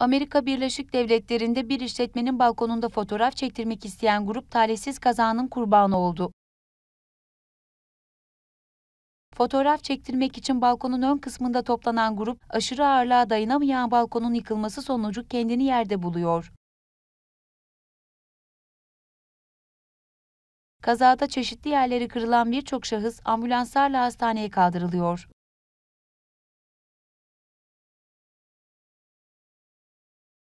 Amerika Birleşik Devletleri'nde bir işletmenin balkonunda fotoğraf çektirmek isteyen grup talihsiz kazanın kurbanı oldu. Fotoğraf çektirmek için balkonun ön kısmında toplanan grup, aşırı ağırlığa dayanamayan balkonun yıkılması sonucu kendini yerde buluyor. Kazada çeşitli yerleri kırılan birçok şahıs ambulanslarla hastaneye kaldırılıyor.